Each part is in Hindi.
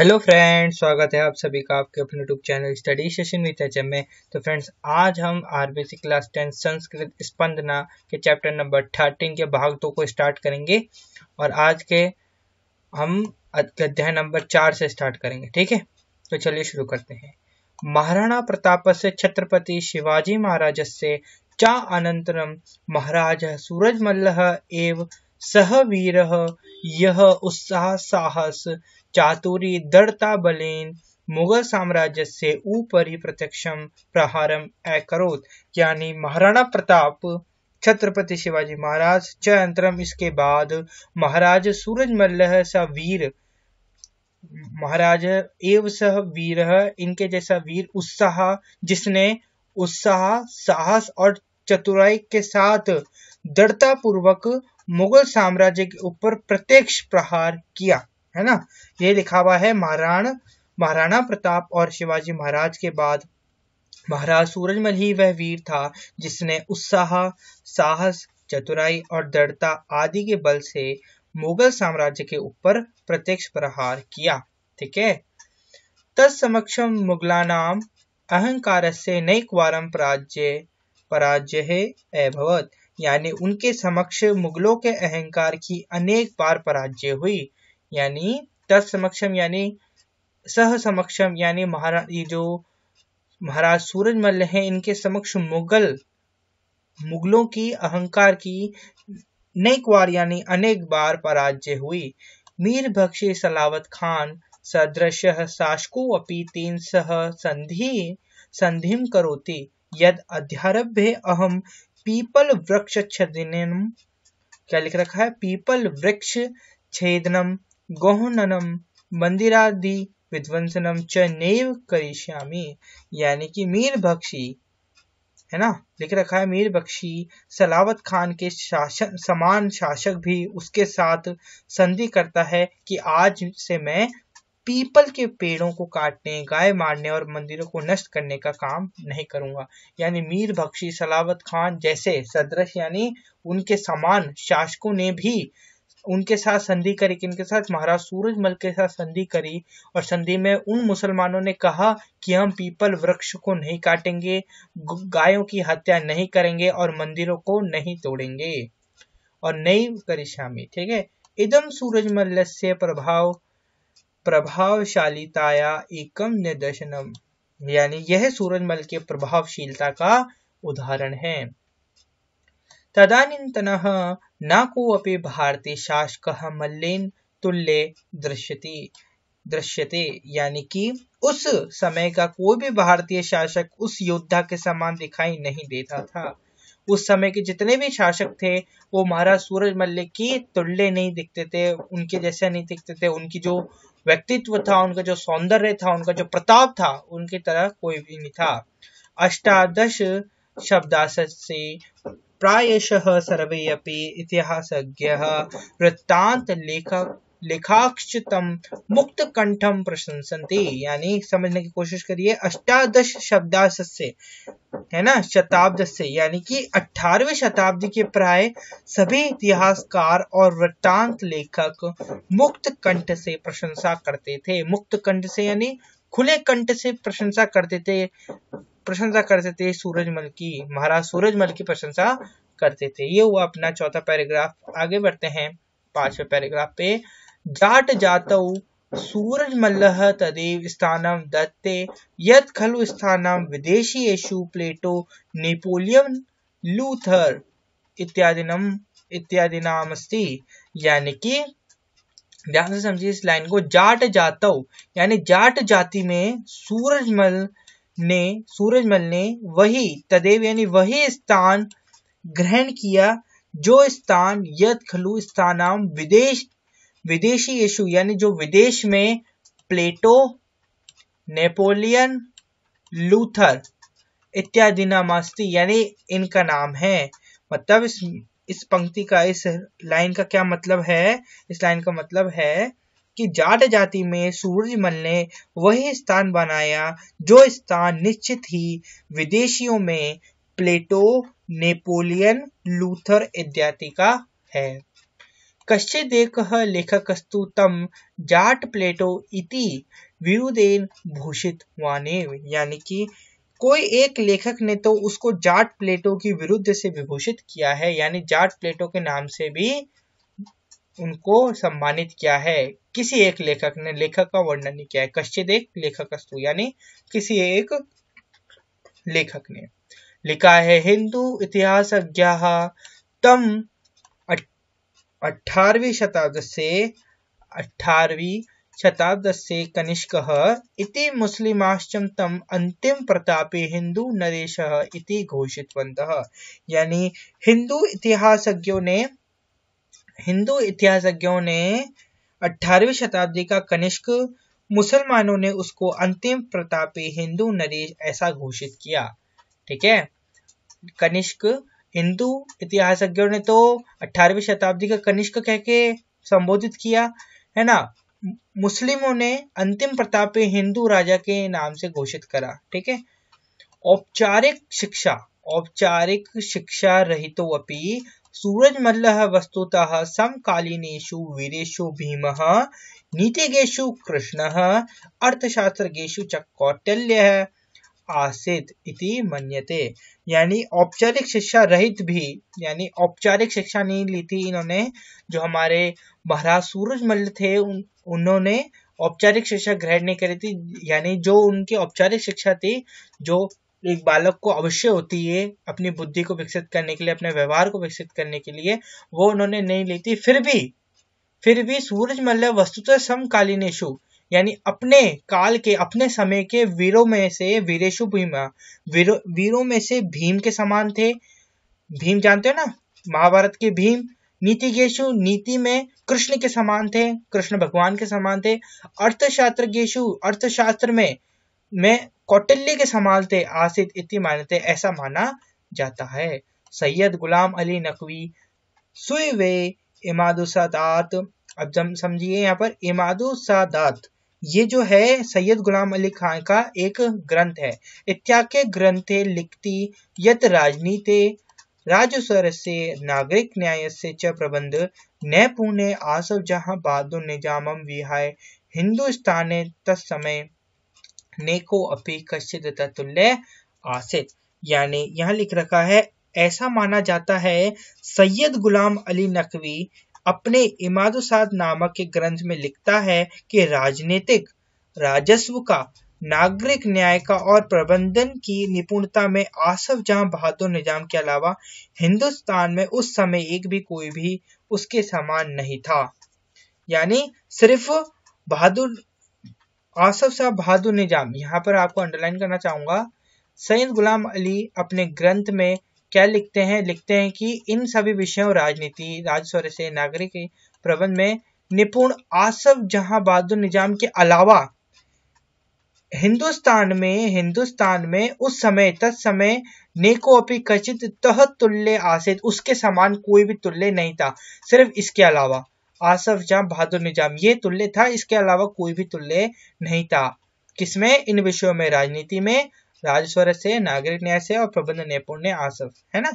हेलो फ्रेंड्स स्वागत है आप सभी का आपके अपने YouTube channel study session with H में तो फ्रेंड्स आज हम RBC class ten Sanskrit Spandana के चैप्टर नंबर थर्टीन के भाग दो को स्टार्ट करेंगे और आज के हम अध्याय नंबर चार से स्टार्ट करेंगे ठीक है तो चलिए शुरू करते हैं महाराणा प्रताप से छत्रपति शिवाजी महाराज से चा अनंतरम महाराज सूरजमल्ल एवं सह वीर यह उत्साह साहस चातुरी दृढ़ता बलेन मुगल साम्राज्य से ऊपरी प्रत्यक्षम प्रहारम अकरोत यानी महाराणा प्रताप छत्रपति शिवाजी महाराज चयंतरम इसके बाद महाराज सूरज मल्ल सा वीर महाराज एव सह वीर इनके जैसा वीर उत्साह जिसने उत्साह साहस और चतुराई के साथ दृढ़ता पूर्वक मुगल साम्राज्य के ऊपर प्रत्यक्ष प्रहार किया है ना ये लिखा हुआ है महाराणा महाराणा प्रताप और शिवाजी महाराज के बाद महाराज सूरजमल ही वह वीर था जिसने उत्साह साहस चतुराई और दृढ़ता आदि के बल से मुगल साम्राज्य के ऊपर प्रत्यक्ष प्रहार किया ठीक है तत्समक्षम मुगलानाम अहंकार से नैकवारम पराजय पराजय अभवत यानी उनके समक्ष मुगलों के अहंकार की अनेक बार पराजय हुई यानी तस समक्षम यानी सह समक्षम यानी महाराज ये जो महाराज सूरजमल हैं इनके समक्ष मुगल मुगलों की अहंकार की नेक बार यानी अनेक बार पराजय हुई मीर बख्शी सलावत खान सदृश शासको अपी तीन सह संधि संधिम करोति यद अध्यारभ्य अहम पीपल वृक्ष छेदनम क्या लिख रखा है पीपल वृक्ष छेदनम गोहननम मंदिरादि विध्वंसनम च नैव करिष्यामी यानी कि मीर बख्शी है ना लिख रखा है मीर बख्शी सलावत खान के शासन समान शासक भी उसके साथ संधि करता है कि आज से मैं पीपल के पेड़ों को काटने गाय मारने और मंदिरों को नष्ट करने का काम नहीं करूंगा यानी मीर बख्शी सलावत खान जैसे सदृश यानी उनके समान शासकों ने भी उनके साथ संधि करी किनके साथ महाराज सूरजमल के साथ संधि करी और संधि में उन मुसलमानों ने कहा कि हम पीपल वृक्ष को नहीं काटेंगे गायों की हत्या नहीं करेंगे और मंदिरों को नहीं तोड़ेंगे और नई करिश्यामी ठीक है इदम सूरजमल से प्रभाव प्रभावशालीताया एकम निदर्शनम यानी यह सूरजमल के प्रभावशीलता का उदाहरण है तदानीतन न कोपे भारतीय मल्लेन तुल्य दृश्यति दृश्यते यानी कि उस समय का कोई भी भारतीय शासक उस योद्धा के समान दिखाई नहीं देता था उस समय के जितने भी शासक थे वो महाराज सूरज मल्ले की तुल्य नहीं दिखते थे उनके जैसे नहीं दिखते थे उनकी जो व्यक्तित्व था उनका जो सौंदर्य था उनका जो प्रताप था उनकी तरह कोई भी नहीं था अष्टादश से प्रायश सर्वे अपनी इतिहास वृत्तांत लेखक लिखाक्षतम मुक्त कंठम प्रशंसंती यानी समझने की कोशिश करिए अष्टादश शब्दाश से है ना शताब्द से यानी कि अठारवी शताब्दी के प्राय सभी इतिहासकार और वृत्तांत लेखक मुक्त कंठ से प्रशंसा करते थे मुक्त कंठ से यानी खुले कंठ से प्रशंसा करते थे प्रशंसा करते थे सूरजमल की महाराज सूरजमल की प्रशंसा करते थे ये हुआ अपना चौथा पैराग्राफ आगे बढ़ते हैं पांचवें पैराग्राफ पे जाट जातौ सूरजमल्लः तदेव स्थान दत्ते यु खलु स्थानं प्लेटो नेपोलियन लूथर इत्यादिनम इत्यादि नाम अस्ति यानी कि ध्यान से समझिए इस लाइन को जाट जातौ यानी जाट जाति में सूरजमल ने सूरजमल ने वही तदेव यानी वही स्थान ग्रहण किया जो स्थान यद खलु स्थानाम विदेश विदेशी यीशु यानी जो विदेश में प्लेटो नेपोलियन लूथर इत्यादि नामास्ती यानी इनका नाम है मतलब इस इस पंक्ति का इस लाइन का क्या मतलब है इस लाइन का मतलब है कि जाट जाति में सूरजमल ने वही स्थान बनाया जो स्थान निश्चित ही विदेशियों में प्लेटो नेपोलियन लूथर इत्यादि का है कश्चिदेकः लेखकस्तु तम जाट प्लेटो इति विरुदेन भूषितवानेव यानी कि कोई एक लेखक ने तो उसको जाट प्लेटो की विरुद्ध से विभूषित किया है यानी जाट प्लेटो के नाम से भी उनको सम्मानित किया है किसी एक लेखक ने लेखक का वर्णन नहीं किया है कश्चित एक लेखक यानी किसी एक लेखक ने लिखा है हिंदू इतिहास तम अठारवी शताब्द से अठारवी शताब्द से कनिष्क इति मुस्लिमाश्चम तम अंतिम प्रतापी हिंदू नरेश इति यानी हिंदू इतिहासज्ञों ने हिंदू इतिहासज्ञों ने अठारवी शताब्दी का कनिष्क मुसलमानों ने उसको अंतिम प्रतापी हिंदू नरेश ऐसा घोषित किया ठीक है कनिष्क हिंदू इतिहासज्ञों ने तो 18वीं शताब्दी का कनिष्क कह के संबोधित किया है ना मुस्लिमों ने अंतिम प्रताप हिंदू राजा के नाम से घोषित करा ठीक है औपचारिक शिक्षा औपचारिक शिक्षा रहितो सूरज मल्ल वस्तुतः समकालीनेशु वीरेशु भीम नीतिगेशु कृष्ण अर्थशास्त्रेशु च कौटल्य है आसित इति मन्यते यानी औपचारिक शिक्षा रहित भी यानी औपचारिक शिक्षा नहीं ली थी इन्होंने जो हमारे महाराज सूरज मल्ल थे उन, उन्होंने औपचारिक शिक्षा ग्रहण नहीं करी थी यानी जो उनकी औपचारिक शिक्षा थी जो एक बालक को अवश्य होती है अपनी बुद्धि को विकसित करने के लिए अपने व्यवहार को विकसित करने के लिए वो उन्होंने नहीं ली थी फिर भी फिर भी सूरज मल्ल वस्तुतः समकालीनेशु यानी अपने काल के अपने समय के वीरों में से वीरेशु भीमा वीरों वीरों में से भीम के समान थे भीम जानते हो ना महाभारत के भीम नीति गेशु नीति में कृष्ण के समान थे कृष्ण भगवान के समान थे अर्थशास्त्र गेशु अर्थशास्त्र में में कौटिल्य के समान थे आसित इति मानते ऐसा माना जाता है सैयद गुलाम अली नकवी सुई वे इमादुसादात अब समझिए यहाँ पर इमादु ये जो है सैयद गुलाम अली खान का एक ग्रंथ है इत्याख्य ग्रंथे लिखती यत राजनीति राज्य से नागरिक से च प्रबंध नैपुण्य आसव जहां बहादुर निजाम विहाय हिंदुस्ताने तत्समय नेको अपि कश्चित तत्ल्य आसित यानी यहाँ लिख रखा है ऐसा माना जाता है सैयद गुलाम अली नकवी अपने इमादुसाद नामक के ग्रंथ में लिखता है कि राजनीतिक राजस्व का नागरिक न्याय का और प्रबंधन की निपुणता में आसफ जहां बहादुर निजाम के अलावा हिंदुस्तान में उस समय एक भी कोई भी उसके समान नहीं था यानी सिर्फ बहादुर आसफ शाह बहादुर निजाम यहाँ पर आपको अंडरलाइन करना चाहूंगा सैयद गुलाम अली अपने ग्रंथ में क्या लिखते हैं लिखते हैं कि इन सभी विषयों राजनीति राजस्व से नागरिक प्रबंध में निपुण आसफ जहां बहादुर निजाम के अलावा हिंदुस्तान में हिंदुस्तान में उस समय तत्समय अपी कचित तह तुल्य आसित उसके समान कोई भी तुल्य नहीं था सिर्फ इसके अलावा आसफ जहां बहादुर निजाम ये तुल्य था इसके अलावा कोई भी तुल्य नहीं था किसमें इन विषयों में राजनीति में राजस्वर से नागरिक न्याय से और प्रबंध नैपुण्य आसफ है ना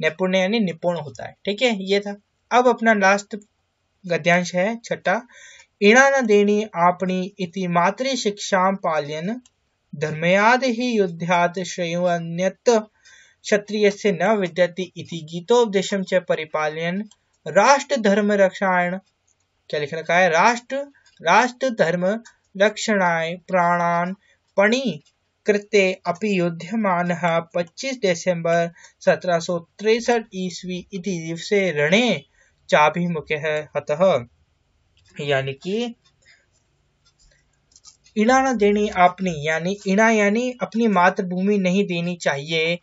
नैपुण्य यानी निपुण होता है ठीक है ये था अब अपना लास्ट गद्यांश है छठा इणा न देनी आपनी इति मातृ शिक्षा पालन धर्मयाद ही युद्धात श्रेयन्यत क्षत्रिय से न विद्यति इति गीतोपदेशम च परिपालन राष्ट्र धर्म रक्षायण क्या लिख रखा है राष्ट्र राष्ट्र धर्म रक्षणाय प्राणान पणि कृते अपि युध्यमानः 25 डेसेम्बर् 1763 ईस्वी इति दिवसे रणे चाभिमुखः हतः यानी कि इणा न देनी आपने यानी इणा यानी अपनी मातृभूमि नहीं देनी चाहिए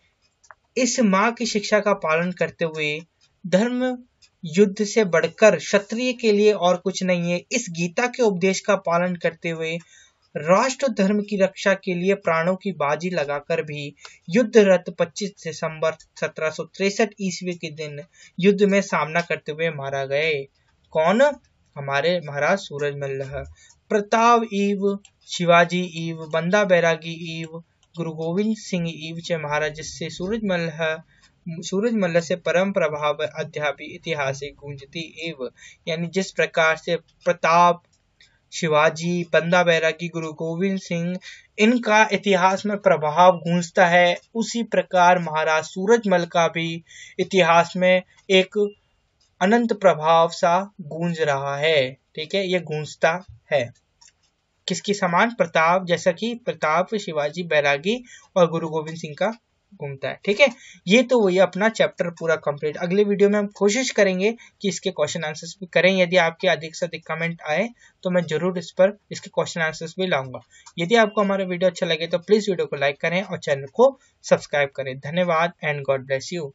इस माँ की शिक्षा का पालन करते हुए धर्म युद्ध से बढ़कर क्षत्रिय के लिए और कुछ नहीं है इस गीता के उपदेश का पालन करते हुए राष्ट्र धर्म की रक्षा के लिए प्राणों की बाजी लगाकर भी युद्धरत 25 दिसंबर सत्रह ईस्वी के दिन युद्ध में सामना करते हुए मारा गए कौन हमारे महाराज सूरज मल्ल प्रताप ईव शिवाजी ईव बंदा बैरागी ईव गुरु गोविंद सिंह ईव च महाराज जिससे सूरज मल्ल सूरज मल्ल से परम प्रभाव अध्यापी इतिहास गूंजती एव यानी जिस प्रकार से प्रताप शिवाजी बंदा बैरागी गुरु गोविंद सिंह इनका इतिहास में प्रभाव गूंजता है उसी प्रकार महाराज सूरजमल का भी इतिहास में एक अनंत प्रभाव सा गूंज रहा है ठीक है ये गूंजता है किसकी समान प्रताप जैसा कि प्रताप शिवाजी बैरागी और गुरु गोविंद सिंह का घूमता है ठीक है ये तो वही अपना चैप्टर पूरा कंप्लीट अगले वीडियो में हम कोशिश करेंगे कि इसके क्वेश्चन आंसर्स भी करें यदि आपके अधिक से अधिक कमेंट आए तो मैं जरूर इस पर इसके क्वेश्चन आंसर्स भी लाऊंगा यदि आपको हमारा वीडियो अच्छा लगे तो प्लीज वीडियो को लाइक करें और चैनल को सब्सक्राइब करें धन्यवाद एंड गॉड ब्लेस यू